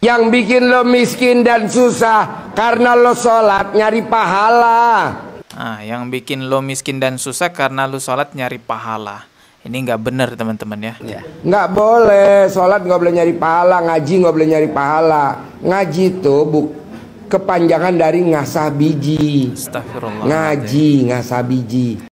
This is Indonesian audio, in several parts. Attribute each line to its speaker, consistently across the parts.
Speaker 1: Yang bikin lo miskin dan susah karena lo sholat nyari pahala.
Speaker 2: Ah, yang bikin lo miskin dan susah karena lo sholat nyari pahala. Ini nggak bener, teman-teman ya. ya.
Speaker 1: Nggak boleh, sholat nggak boleh nyari pahala, ngaji nggak boleh nyari pahala. Ngaji itu buk kepanjangan dari ngasah biji.
Speaker 2: Astagfirullah. Ngaji,
Speaker 1: ngasah biji.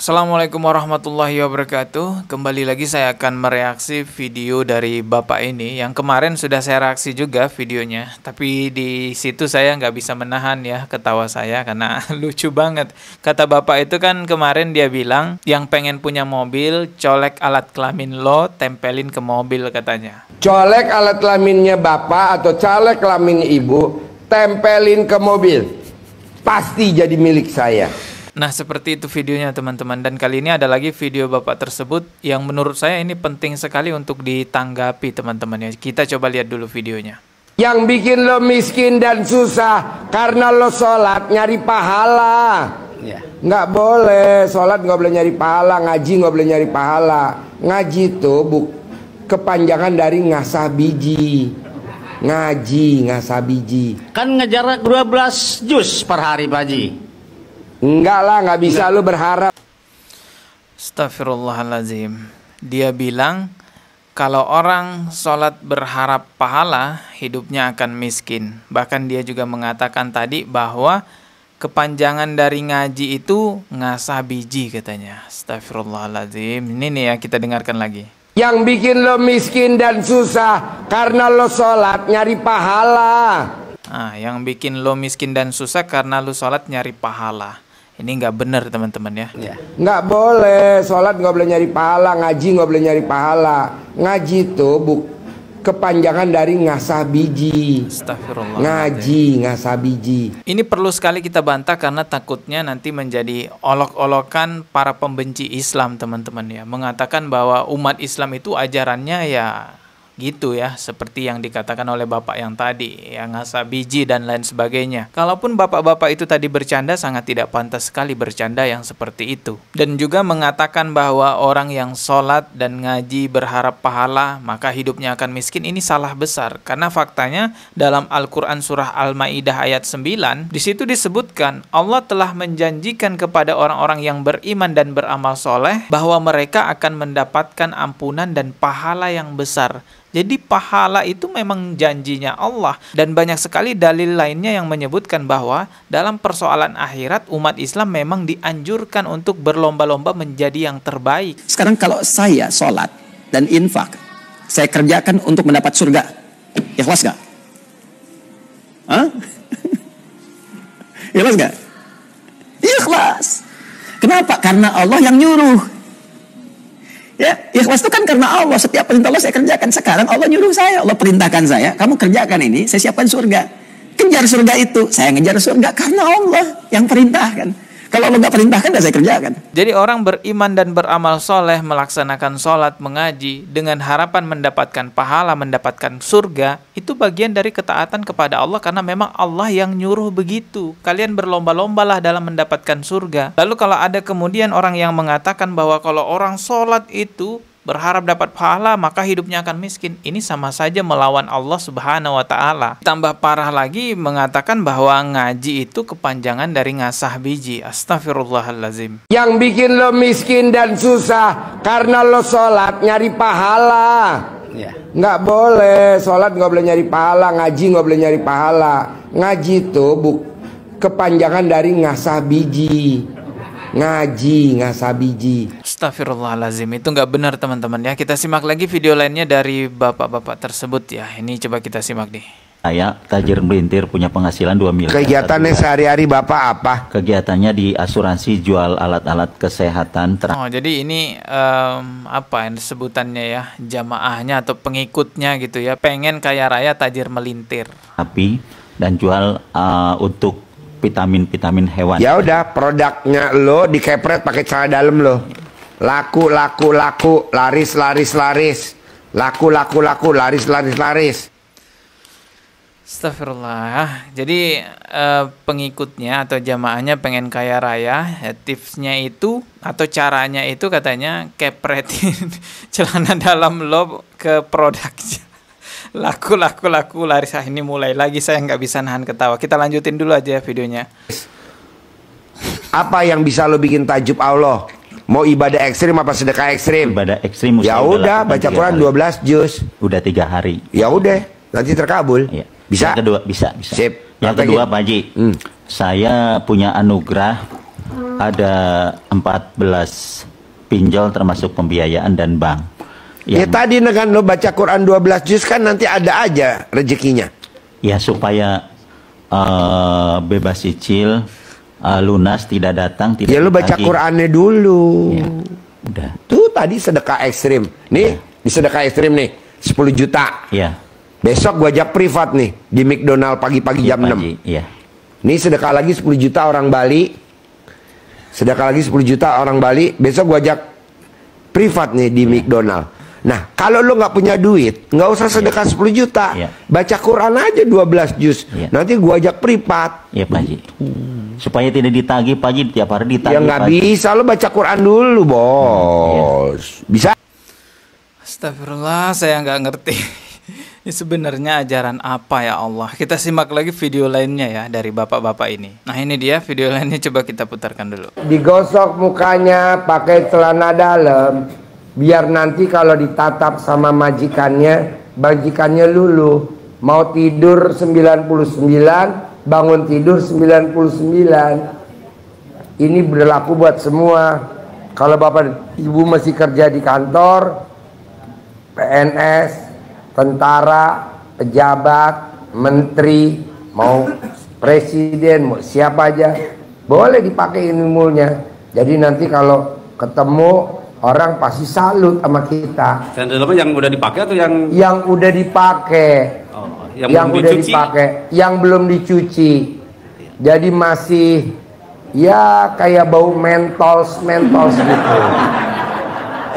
Speaker 2: Assalamualaikum warahmatullahi wabarakatuh. Kembali lagi saya akan mereaksi video dari bapak ini yang kemarin sudah saya reaksi juga videonya. Tapi di situ saya nggak bisa menahan ya ketawa saya karena lucu banget. Kata bapak itu kan kemarin dia bilang yang pengen punya mobil colek alat kelamin lo tempelin ke mobil katanya.
Speaker 1: Colek alat kelaminnya bapak atau colek kelamin ibu tempelin ke mobil pasti jadi milik saya.
Speaker 2: Nah, seperti itu videonya teman-teman dan kali ini ada lagi video Bapak tersebut yang menurut saya ini penting sekali untuk ditanggapi teman-teman ya. Kita coba lihat dulu videonya.
Speaker 1: Yang bikin lo miskin dan susah karena lo sholat nyari pahala. Iya. Nggak boleh, sholat nggak boleh nyari pahala, ngaji nggak boleh nyari pahala. Ngaji tuh buk kepanjangan dari ngasah biji. Ngaji, ngasah biji. Kan ngejar 12 jus per hari, Pak Haji. Enggak lah, enggak bisa Enggak. lu berharap.
Speaker 2: Astagfirullahaladzim. Dia bilang kalau orang sholat berharap pahala, hidupnya akan miskin. Bahkan dia juga mengatakan tadi bahwa kepanjangan dari ngaji itu ngasah biji katanya. Astagfirullahaladzim. Ini nih ya kita dengarkan lagi.
Speaker 1: Yang bikin lo miskin dan susah karena lo sholat
Speaker 2: nyari pahala. Ah, yang bikin lo miskin dan susah karena lo sholat nyari pahala. Ini nggak benar teman-teman ya. ya.
Speaker 1: Nggak boleh, sholat nggak boleh nyari pahala, ngaji nggak boleh nyari pahala. Ngaji itu buk kepanjangan dari ngasah biji.
Speaker 2: Astagfirullah. Ngaji,
Speaker 1: ngasah biji.
Speaker 2: Ini perlu sekali kita bantah karena takutnya nanti menjadi olok-olokan para pembenci Islam teman-teman ya. Mengatakan bahwa umat Islam itu ajarannya ya gitu ya seperti yang dikatakan oleh bapak yang tadi yang ngasah biji dan lain sebagainya kalaupun bapak-bapak itu tadi bercanda sangat tidak pantas sekali bercanda yang seperti itu dan juga mengatakan bahwa orang yang sholat dan ngaji berharap pahala maka hidupnya akan miskin ini salah besar karena faktanya dalam Al-Quran surah Al-Ma'idah ayat 9 disitu disebutkan Allah telah menjanjikan kepada orang-orang yang beriman dan beramal soleh bahwa mereka akan mendapatkan ampunan dan pahala yang besar jadi pahala itu memang janjinya Allah dan banyak sekali dalil lainnya yang menyebutkan bahwa dalam persoalan akhirat umat Islam memang dianjurkan untuk berlomba-lomba menjadi yang terbaik. Sekarang kalau saya sholat dan infak, saya kerjakan untuk mendapat surga. Ikhlas gak? Hah? Ikhlas gak? Ikhlas. Kenapa? Karena Allah yang nyuruh. Ya, ikhlas itu kan karena Allah. Setiap perintah Allah saya kerjakan. Sekarang Allah nyuruh saya, Allah perintahkan saya. Kamu kerjakan ini, saya siapkan surga. Kejar surga itu. Saya ngejar surga karena Allah yang perintahkan. Kalau Allah nggak perintahkan nggak saya kerjakan. Jadi orang beriman dan beramal soleh melaksanakan sholat, mengaji dengan harapan mendapatkan pahala, mendapatkan surga itu bagian dari ketaatan kepada Allah karena memang Allah yang nyuruh begitu. Kalian berlomba-lombalah dalam mendapatkan surga. Lalu kalau ada kemudian orang yang mengatakan bahwa kalau orang sholat itu berharap dapat pahala maka hidupnya akan miskin. Ini sama saja melawan Allah Subhanahu wa taala. Tambah parah lagi mengatakan bahwa ngaji itu kepanjangan dari ngasah biji. Astagfirullahalazim.
Speaker 1: Yang bikin lo miskin dan susah karena lo sholat nyari pahala. Ya. Nggak boleh sholat nggak boleh nyari pahala, ngaji nggak boleh nyari pahala. Ngaji itu bu kepanjangan dari ngasah biji. Ngaji ngasah biji.
Speaker 2: Astagfirullahalazim itu nggak benar teman-teman ya. Kita simak lagi video lainnya dari bapak-bapak tersebut ya. Ini coba kita simak nih. Saya tajir melintir punya penghasilan 2 miliar. Kegiatannya sehari-hari Bapak apa? Kegiatannya di asuransi jual alat-alat kesehatan. Oh, jadi ini um, apa yang sebutannya ya? Jamaahnya atau pengikutnya gitu ya. Pengen kaya raya tajir melintir. Tapi dan jual uh, untuk vitamin-vitamin hewan. Ya
Speaker 1: udah, produknya lo dikepret pakai cara dalam lo laku laku laku laris laris laris laku laku laku laris laris laris
Speaker 2: Astagfirullah. Jadi eh, pengikutnya atau jamaahnya pengen kaya raya, ya, tipsnya itu atau caranya itu katanya kepretin celana dalam lo ke produknya. laku laku laku laris ah, ini mulai lagi saya nggak bisa nahan ketawa. Kita lanjutin dulu aja ya videonya.
Speaker 1: Apa yang bisa lo bikin tajub Allah? Mau ibadah ekstrim apa sedekah ekstrim? Ibadah
Speaker 2: ekstrim. Ya udah, baca Quran
Speaker 1: 12 juz. Udah tiga hari. Ya udah, nanti terkabul.
Speaker 2: Ya. Bisa. Yang kedua bisa, bisa. Sip. Yang kedua Pak Haji, hmm. saya punya anugerah ada 14 pinjol termasuk pembiayaan dan bank. Ya Yang... Ya
Speaker 1: tadi dengan lo baca Quran 12 juz kan nanti ada aja
Speaker 2: rezekinya. Ya supaya uh, bebas cicil, uh, lunas, tidak datang, tidak. Ya lu baca lagi. Qurannya
Speaker 1: dulu. Ya, udah. Tuh tadi sedekah ekstrim. Nih, ya. di sedekah ekstrim nih 10 juta. Ya. Besok gua ajak privat nih di McDonald pagi-pagi jam pagi, 6. Iya. Nih sedekah lagi 10 juta orang Bali. Sedekah lagi 10 juta orang Bali. Besok gua ajak privat nih di ya. McDonald. Nah, kalau lo nggak punya duit, nggak usah ya. sedekah yeah. 10 juta. Yeah. Baca Quran aja 12 juz. Yeah. Nanti gua ajak privat. Iya, Pak Haji. Gitu supaya tidak ditagih
Speaker 2: pagi tiap hari ditagih. Ya nggak bisa
Speaker 1: lo baca Quran dulu bos. Hmm,
Speaker 2: iya. Bisa? Astagfirullah saya nggak ngerti. Ini sebenarnya ajaran apa ya Allah? Kita simak lagi video lainnya ya dari bapak-bapak ini. Nah ini dia video lainnya coba kita putarkan dulu.
Speaker 1: Digosok mukanya pakai celana dalam biar nanti kalau ditatap sama majikannya majikannya lulu mau tidur 99 bangun tidur 99 ini berlaku buat semua kalau bapak ibu masih kerja di kantor PNS tentara pejabat menteri mau presiden mau siapa aja boleh dipakai ilmunya jadi nanti kalau ketemu orang pasti salut sama kita
Speaker 2: yang udah dipakai atau yang
Speaker 1: yang udah dipakai
Speaker 2: yang, yang belum dicuci.
Speaker 1: dipakai, yang belum dicuci. Jadi masih ya kayak bau mentols mentols gitu.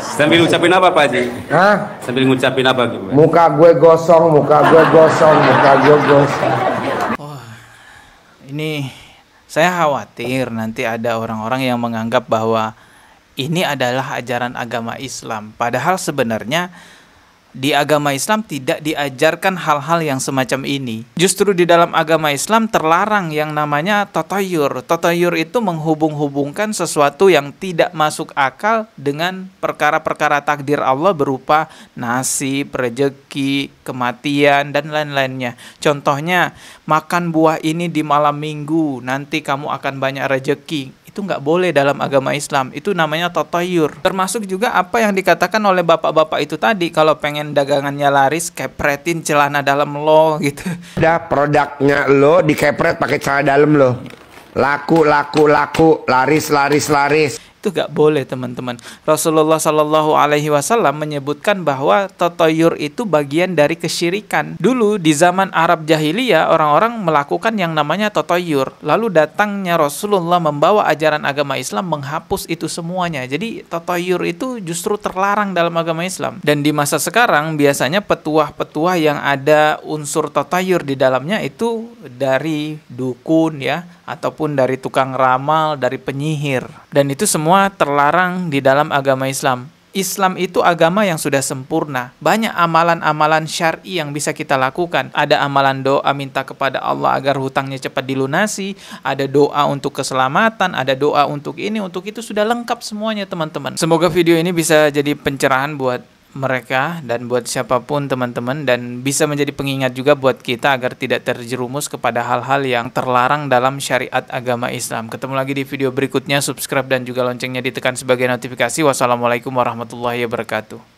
Speaker 2: Sambil ngucapin
Speaker 1: apa Pak Haji? Hah? Sambil ngucapin apa gitu?
Speaker 2: Muka gue gosong, muka gue gosong, muka gue gosong. Oh, ini saya khawatir nanti ada orang-orang yang menganggap bahwa ini adalah ajaran agama Islam. Padahal sebenarnya di agama Islam tidak diajarkan hal-hal yang semacam ini. Justru di dalam agama Islam terlarang yang namanya totoyur. Totoyur itu menghubung-hubungkan sesuatu yang tidak masuk akal dengan perkara-perkara takdir Allah berupa nasib, rejeki, kematian, dan lain-lainnya. Contohnya, makan buah ini di malam minggu, nanti kamu akan banyak rejeki itu nggak boleh dalam agama Islam itu namanya totoyur termasuk juga apa yang dikatakan oleh bapak-bapak itu tadi kalau pengen dagangannya laris kepretin celana dalam lo gitu
Speaker 1: udah produknya lo dikepret pakai celana dalam lo laku laku laku
Speaker 2: laris laris laris itu gak boleh teman-teman. Rasulullah Shallallahu Alaihi Wasallam menyebutkan bahwa totoyur itu bagian dari kesyirikan. Dulu di zaman Arab jahiliyah orang-orang melakukan yang namanya totoyur. Lalu datangnya Rasulullah membawa ajaran agama Islam menghapus itu semuanya. Jadi totoyur itu justru terlarang dalam agama Islam. Dan di masa sekarang biasanya petuah-petuah yang ada unsur totoyur di dalamnya itu dari dukun ya ataupun dari tukang ramal, dari penyihir. Dan itu semua semua terlarang di dalam agama Islam. Islam itu agama yang sudah sempurna. Banyak amalan-amalan syari yang bisa kita lakukan. Ada amalan doa minta kepada Allah agar hutangnya cepat dilunasi, ada doa untuk keselamatan, ada doa untuk ini, untuk itu sudah lengkap semuanya, teman-teman. Semoga video ini bisa jadi pencerahan buat mereka dan buat siapapun teman-teman dan bisa menjadi pengingat juga buat kita agar tidak terjerumus kepada hal-hal yang terlarang dalam syariat agama Islam. Ketemu lagi di video berikutnya, subscribe dan juga loncengnya ditekan sebagai notifikasi. Wassalamualaikum warahmatullahi wabarakatuh.